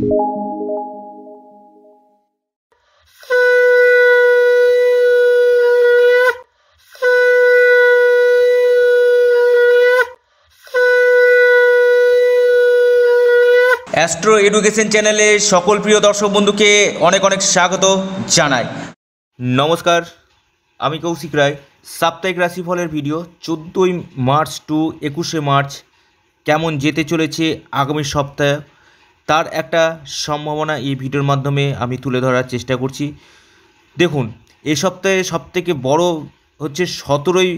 astro education চ্যানেলে সকল প্রিয় দর্শক বন্ধুকে অনেক অনেক স্বাগত জানাই নমস্কার আমি কৌশিক রায় সাপ্তাহিক রাশিফলের ভিডিও চোদ্দোই মার্চ টু একুশে মার্চ কেমন যেতে চলেছে আগামী সপ্তাহে তার একটা সম্ভাবনা এই ভিডিওর মাধ্যমে আমি তুলে ধরার চেষ্টা করছি দেখুন এ সপ্তাহে সবথেকে বড় হচ্ছে সতেরোই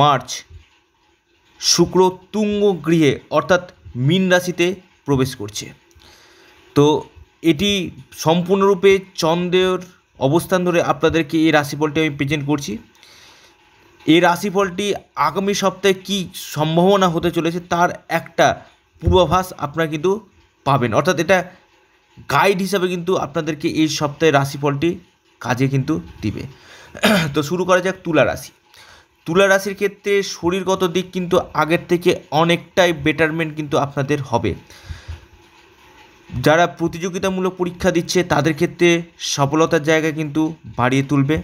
মার্চ শুক্র তুঙ্গ গৃহে অর্থাৎ মীন রাশিতে প্রবেশ করছে তো এটি সম্পূর্ণরূপে চন্দ্রের অবস্থান ধরে আপনাদেরকে এই রাশিফলটি আমি প্রেজেন্ট করছি এই রাশিফলটি আগামী সপ্তাহে কি সম্ভাবনা হতে চলেছে তার একটা পূর্বাভাস আপনারা কিন্তু পাবেন অর্থাৎ এটা গাইড হিসাবে কিন্তু আপনাদেরকে এই সপ্তাহের রাশিফলটি কাজে কিন্তু দিবে তো শুরু করা যাক তুলা রাশি তুলা রাশির ক্ষেত্রে শরীরগত দিক কিন্তু আগের থেকে অনেকটাই বেটারমেন্ট কিন্তু আপনাদের হবে যারা প্রতিযোগিতামূলক পরীক্ষা দিচ্ছে তাদের ক্ষেত্রে সফলতার জায়গা কিন্তু বাড়িয়ে তুলবে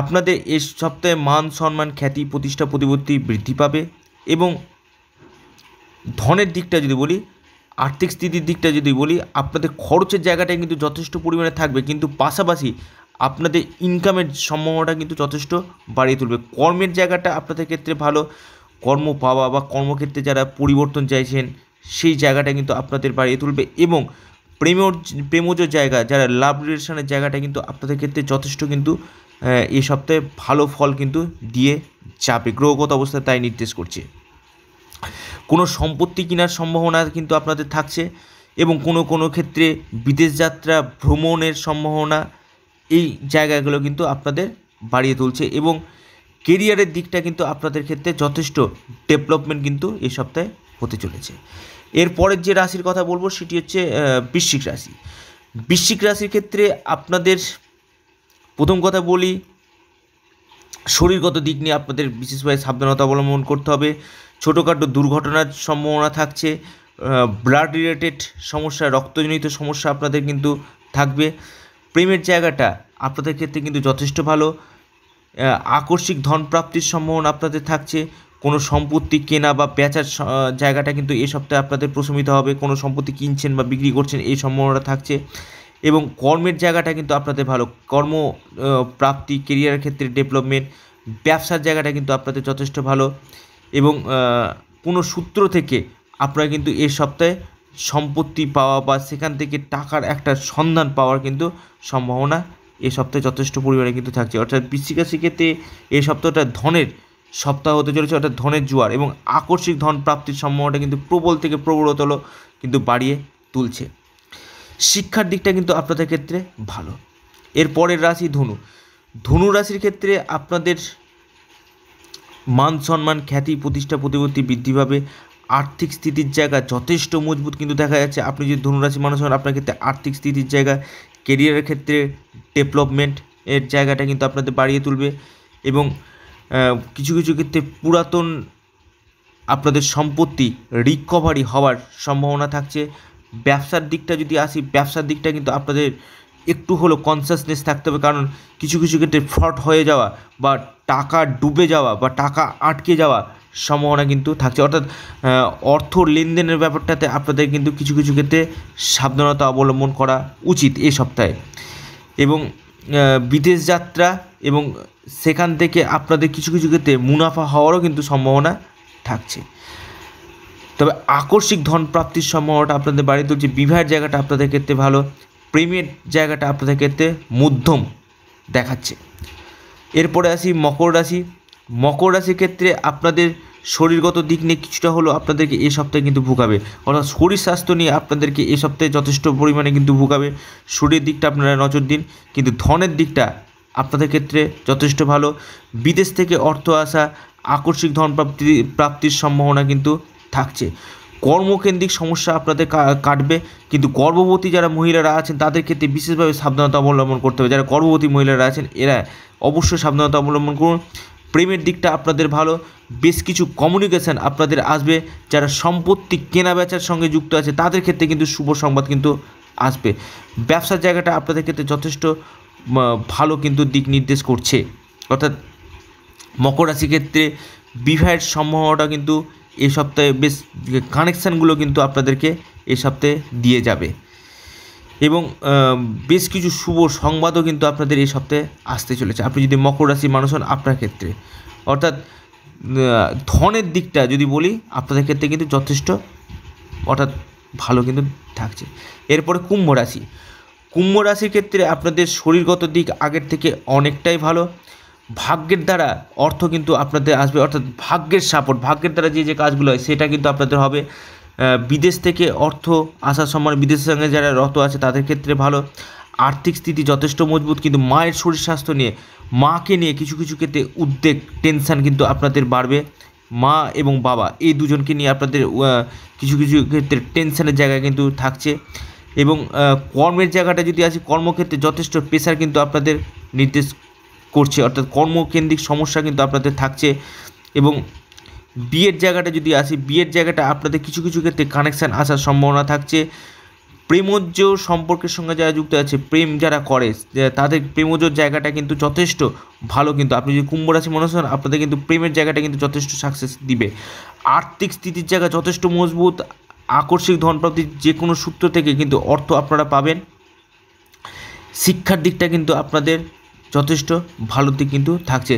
আপনাদের এ সপ্তাহে মান সম্মান খ্যাতি প্রতিষ্ঠা প্রতিপত্তি বৃদ্ধি পাবে এবং ধনের দিকটা যদি বলি আর্থিক স্থিতির দিকটা যদি বলি আপনাদের খরচের জায়গাটা কিন্তু যথেষ্ট পরিমাণে থাকবে কিন্তু পাশাপাশি আপনাদের ইনকামের সম্ভাবনাটা কিন্তু যথেষ্ট বাড়িয়ে তুলবে কর্মের জায়গাটা আপনাদের ক্ষেত্রে ভালো কর্ম পাওয়া বা কর্মক্ষেত্রে যারা পরিবর্তন চাইছেন সেই জায়গাটা কিন্তু আপনাদের বাড়িয়ে তুলবে এবং প্রেমর প্রেমজ জায়গা যারা লাভ রিলেশনের জায়গাটা কিন্তু আপনাদের ক্ষেত্রে যথেষ্ট কিন্তু এ সপ্তাহে ভালো ফল কিন্তু দিয়ে যাবে গ্রহগত অবস্থা তাই নির্দেশ করছে কোনো সম্পত্তি কেনার সম্ভাবনা কিন্তু আপনাদের থাকছে এবং কোনো কোনো ক্ষেত্রে বিদেশ যাত্রা ভ্রমণের সম্ভাবনা এই জায়গাগুলো কিন্তু আপনাদের বাড়িয়ে তুলছে এবং কেরিয়ারের দিকটা কিন্তু আপনাদের ক্ষেত্রে যথেষ্ট ডেভেলপমেন্ট কিন্তু এই সপ্তাহে হতে চলেছে এরপরের যে রাশির কথা বলবো সেটি হচ্ছে বৃশ্চিক রাশি বৃশ্চিক রাশির ক্ষেত্রে আপনাদের প্রথম কথা বলি শরীরগত দিক নিয়ে আপনাদের বিশেষভাবে সাবধানতা অবলম্বন করতে হবে ছোটোখাটো দুর্ঘটনার সম্ভাবনা থাকছে ব্লাড রিলেটেড সমস্যা রক্তজনিত সমস্যা আপনাদের কিন্তু থাকবে প্রেমের জায়গাটা আপনাদের ক্ষেত্রে কিন্তু যথেষ্ট ভালো আকস্মিক ধনপ্রাপ্তির সম্ভাবনা আপনাদের থাকছে কোনো সম্পত্তি কেনা বা বেচার জায়গাটা কিন্তু এ সপ্তাহে আপনাদের প্রশমিত হবে কোনো সম্পত্তি কিনছেন বা বিক্রি করছেন এই সম্ভাবনা থাকছে এবং কর্মের জায়গাটা কিন্তু আপনাদের ভালো কর্ম প্রাপ্তি কেরিয়ারের ক্ষেত্রে ডেভেলপমেন্ট ব্যবসার জায়গাটা কিন্তু আপনাদের যথেষ্ট ভালো এবং কোনো সূত্র থেকে আপনারা কিন্তু এ সপ্তাহে সম্পত্তি পাওয়া বা সেখান থেকে টাকার একটা সন্ধান পাওয়ার কিন্তু সম্ভাবনা এ সপ্তাহে যথেষ্ট পরিমাণে কিন্তু থাকছে অর্থাৎ বৃশ্চিক ক্ষেত্রে এ সপ্তাহটা ধনের সপ্তাহ হতে চলেছে অর্থাৎ ধনের জোয়ার এবং আকস্মিক ধন প্রাপ্তির সম্ভাবনাটা কিন্তু প্রবল থেকে প্রবলতল কিন্তু বাড়িয়ে তুলছে শিক্ষার দিকটা কিন্তু আপনাদের ক্ষেত্রে ভালো এর পরের রাশি ধনু ধনু রাশির ক্ষেত্রে আপনাদের মান সম্মান খ্যাতি প্রতিষ্ঠা প্রতিপত্তি বৃদ্ধি পাবে আর্থিক স্থিতির জায়গা যথেষ্ট মজবুত কিন্তু দেখা যাচ্ছে আপনি যদি ধনুরাশি মানুষ হন আপনার ক্ষেত্রে আর্থিক স্থিতির জায়গা কেরিয়ারের ক্ষেত্রে ডেভেলপমেন্ট এর জায়গাটা কিন্তু আপনাদের বাড়িয়ে তুলবে এবং কিছু কিছু ক্ষেত্রে পুরাতন আপনাদের সম্পত্তি রিকভারি হওয়ার সম্ভাবনা থাকছে ব্যবসার দিকটা যদি আসি ব্যবসার দিকটা কিন্তু আপনাদের একটু হলো কনসাসনেস থাকতে হবে কারণ কিছু কিছু ক্ষেত্রে ফ্রড হয়ে যাওয়া বা টাকা ডুবে যাওয়া বা টাকা আটকে যাওয়া সম্ভাবনা কিন্তু থাকছে অর্থাৎ অর্থ লেনদেনের ব্যাপারটাতে আপনাদের কিন্তু কিছু কিছু ক্ষেত্রে সাবধানতা অবলম্বন করা উচিত এ সপ্তাহে এবং বিদেশ যাত্রা এবং সেখান থেকে আপনাদের কিছু কিছু ক্ষেত্রে মুনাফা হওয়ারও কিন্তু সম্ভাবনা থাকছে তবে আকস্মিক ধন প্রাপ্তির সম্ভাবনাটা আপনাদের বাড়িতে তুলছে বিবাহের জায়গাটা আপনাদের ক্ষেত্রে ভালো প্রেমের জায়গাটা আপনাদের ক্ষেত্রে মধ্যম দেখাচ্ছে এরপরে আসি মকর রাশি মকর রাশির ক্ষেত্রে আপনাদের শরীরগত দিক নিয়ে কিছুটা হলেও আপনাদেরকে এ সপ্তাহে কিন্তু ভুগাবে অর্থাৎ শরীর স্বাস্থ্য নিয়ে আপনাদেরকে এ সপ্তাহে যথেষ্ট পরিমাণে কিন্তু ভুগাবে শরীরের দিকটা আপনারা নজর দিন কিন্তু ধনের দিকটা আপনাদের ক্ষেত্রে যথেষ্ট ভালো বিদেশ থেকে অর্থ আসা আকস্মিক ধন প্রাপ্তি প্রাপ্তির সম্ভাবনা কিন্তু থাকছে কর্মকেন্দ্রিক সমস্যা আপনাদের কাটবে কিন্তু গর্ভবতী যারা মহিলারা আছেন তাদের ক্ষেত্রে বিশেষভাবে সাবধানতা অবলম্বন করতে হবে যারা গর্ভবতী মহিলারা আছেন এরা অবশ্যই সাবধানতা অবলম্বন করুন প্রেমের দিকটা আপনাদের ভালো বেশ কিছু কমিউনিকেশান আপনাদের আসবে যারা সম্পত্তি কেনা বেচার সঙ্গে যুক্ত আছে তাদের ক্ষেত্রে কিন্তু শুভ সংবাদ কিন্তু আসবে ব্যবসার জায়গাটা আপনাদের ক্ষেত্রে যথেষ্ট ভালো কিন্তু দিক নির্দেশ করছে অর্থাৎ মকর রাশির ক্ষেত্রে বিবাহের সম্ভাবনাটা কিন্তু এ সপ্তাহে বেশ কানেকশানগুলো কিন্তু আপনাদেরকে এ সপ্তাহে দিয়ে যাবে এবং বেশ কিছু শুভ সংবাদও কিন্তু আপনাদের এই সপ্তাহে আসতে চলেছে আপনি যদি মকর রাশির মানুষ হন আপনার ক্ষেত্রে অর্থাৎ ধনের দিকটা যদি বলি আপনাদের ক্ষেত্রে কিন্তু যথেষ্ট অর্থাৎ ভালো কিন্তু থাকছে এরপরে কুম্ভ রাশি কুম্ভ রাশির ক্ষেত্রে আপনাদের শরীরগত দিক আগের থেকে অনেকটাই ভালো ভাগ্যের দ্বারা অর্থ কিন্তু আপনাদের আসবে অর্থাৎ ভাগ্যের সাপোর্ট ভাগ্যের দ্বারা যে যে কাজগুলো হয় সেটা কিন্তু আপনাদের হবে বিদেশ থেকে অর্থ আসার সময় বিদেশের সঙ্গে যারা রত আছে তাদের ক্ষেত্রে ভালো আর্থিক স্থিতি যথেষ্ট মজবুত কিন্তু মায়ের শরীর স্বাস্থ্য নিয়ে মাকে নিয়ে কিছু কিছু ক্ষেত্রে উদ্বেগ টেনশান কিন্তু আপনাদের বাড়বে মা এবং বাবা এই দুজনকে নিয়ে আপনাদের কিছু কিছু ক্ষেত্রে টেনশানের জায়গা কিন্তু থাকছে এবং কর্মের জায়গাটা যদি আসি কর্মক্ষেত্রে যথেষ্ট প্রেশার কিন্তু আপনাদের নির্দেশ করছে অর্থাৎ কর্মকেন্দ্রিক সমস্যা কিন্তু আপনাদের থাকছে এবং বিয়ের জায়গাটা যদি আসি বিয়ের জায়গাটা আপনাদের কিছু কিছু ক্ষেত্রে কানেকশান আসার সম্ভাবনা থাকছে প্রেমজ সম্পর্কের সঙ্গে যারা যুক্ত আছে প্রেম যারা করে তাদের প্রেমজ জায়গাটা কিন্তু যথেষ্ট ভালো কিন্তু আপনি যদি কুম্ভ রাশি মানুষ হন আপনাদের কিন্তু প্রেমের জায়গাটা কিন্তু যথেষ্ট সাকসেস দিবে আর্থিক স্থিতির জায়গা যথেষ্ট মজবুত আকর্ষিক ধনপ্রাপ্তির যে কোনো সূত্র থেকে কিন্তু অর্থ আপনারা পাবেন শিক্ষার দিকটা কিন্তু আপনাদের যথেষ্ট ভালো দিক কিন্তু থাকছে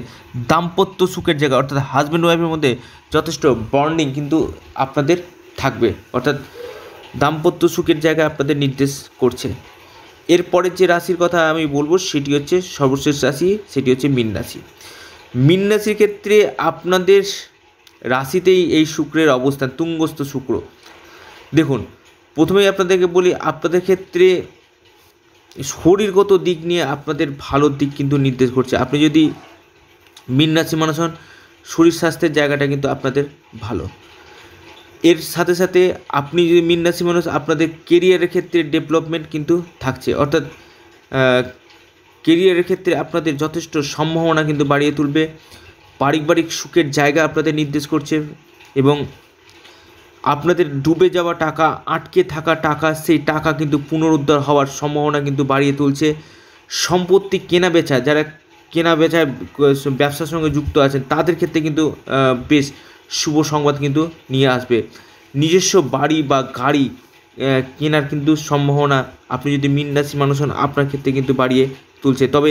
দাম্পত্য সুখের জায়গা অর্থাৎ হাজব্যান্ড ওয়াইফের মধ্যে যথেষ্ট বন্ডিং কিন্তু আপনাদের থাকবে অর্থাৎ দাম্পত্য সুখের জায়গা আপনাদের নির্দেশ করছে এরপরের যে রাশির কথা আমি বলবো সেটি হচ্ছে সর্বশেষ রাশি সেটি হচ্ছে মীন রাশি মীন রাশির ক্ষেত্রে আপনাদের রাশিতেই এই শুক্রের অবস্থান তুঙ্গস্থ শুক্র দেখুন প্রথমেই আপনাদেরকে বলি আপনাদের ক্ষেত্রে শরীরগত দিক নিয়ে আপনাদের ভালো দিক কিন্তু নির্দেশ করছে আপনি যদি মিন রাশি মানুষ হন শরীর স্বাস্থ্যের জায়গাটা কিন্তু আপনাদের ভালো এর সাথে সাথে আপনি যদি মিন রাশি মানুষ আপনাদের কেরিয়ারের ক্ষেত্রে ডেভেলপমেন্ট কিন্তু থাকছে অর্থাৎ কেরিয়ারের ক্ষেত্রে আপনাদের যথেষ্ট সম্ভাবনা কিন্তু বাড়িয়ে তুলবে পারিবারিক সুখের জায়গা আপনাদের নির্দেশ করছে এবং আপনাদের ডুবে যাওয়া টাকা আটকে থাকা টাকা সেই টাকা কিন্তু পুনরুদ্ধার হওয়ার সম্ভাবনা কিন্তু বাড়িয়ে তুলছে সম্পত্তি কেনা বেচা যারা কেনা বেচায় ব্যবসার সঙ্গে যুক্ত আছেন তাদের ক্ষেত্রে কিন্তু বেশ শুভ সংবাদ কিন্তু নিয়ে আসবে নিজস্ব বাড়ি বা গাড়ি কেনার কিন্তু সম্ভাবনা আপনি যদি মিন রাশি মানুষ হন আপনার ক্ষেত্রে কিন্তু বাড়িয়ে তুলছে তবে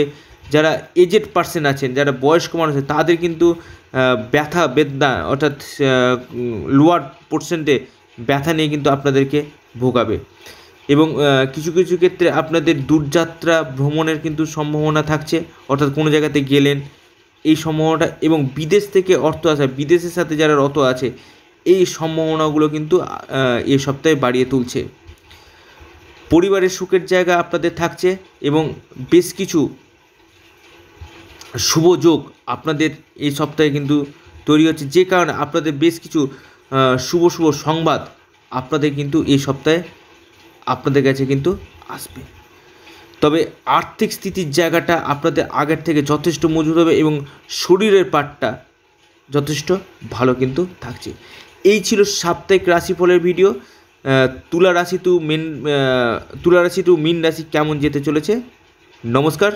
যারা এজেড পার্সন আছেন যারা বয়স্ক মানুষ আছেন তাদের কিন্তু ব্যথা বেদনা অর্থাৎ লোয়ার পোর্সেন্টে ব্যথা নিয়ে কিন্তু আপনাদেরকে ভোগাবে এবং কিছু কিছু ক্ষেত্রে আপনাদের দূরযাত্রা ভ্রমণের কিন্তু সম্ভাবনা থাকছে অর্থাৎ কোনো জায়গাতে গেলেন এই সম্ভাবনাটা এবং বিদেশ থেকে অর্থ আছে বিদেশের সাথে যারা রত আছে এই সম্ভাবনাগুলো কিন্তু এ সপ্তাহে বাড়িয়ে তুলছে পরিবারের সুখের জায়গা আপনাদের থাকছে এবং বেশ কিছু শুভ যোগ আপনাদের এই সপ্তাহে কিন্তু তৈরি হচ্ছে যে কারণে আপনাদের বেশ কিছু শুভ শুভ সংবাদ আপনাদের কিন্তু এই সপ্তাহে আপনাদের কাছে কিন্তু আসবে তবে আর্থিক স্থিতির জায়গাটা আপনাদের আগের থেকে যথেষ্ট মজবুত হবে এবং শরীরের পাটটা যথেষ্ট ভালো কিন্তু থাকছে এই ছিল সাপ্তাহিক রাশিফলের ভিডিও তুলা রাশি টু মিন তুলা রাশি টু মিন রাশি কেমন যেতে চলেছে নমস্কার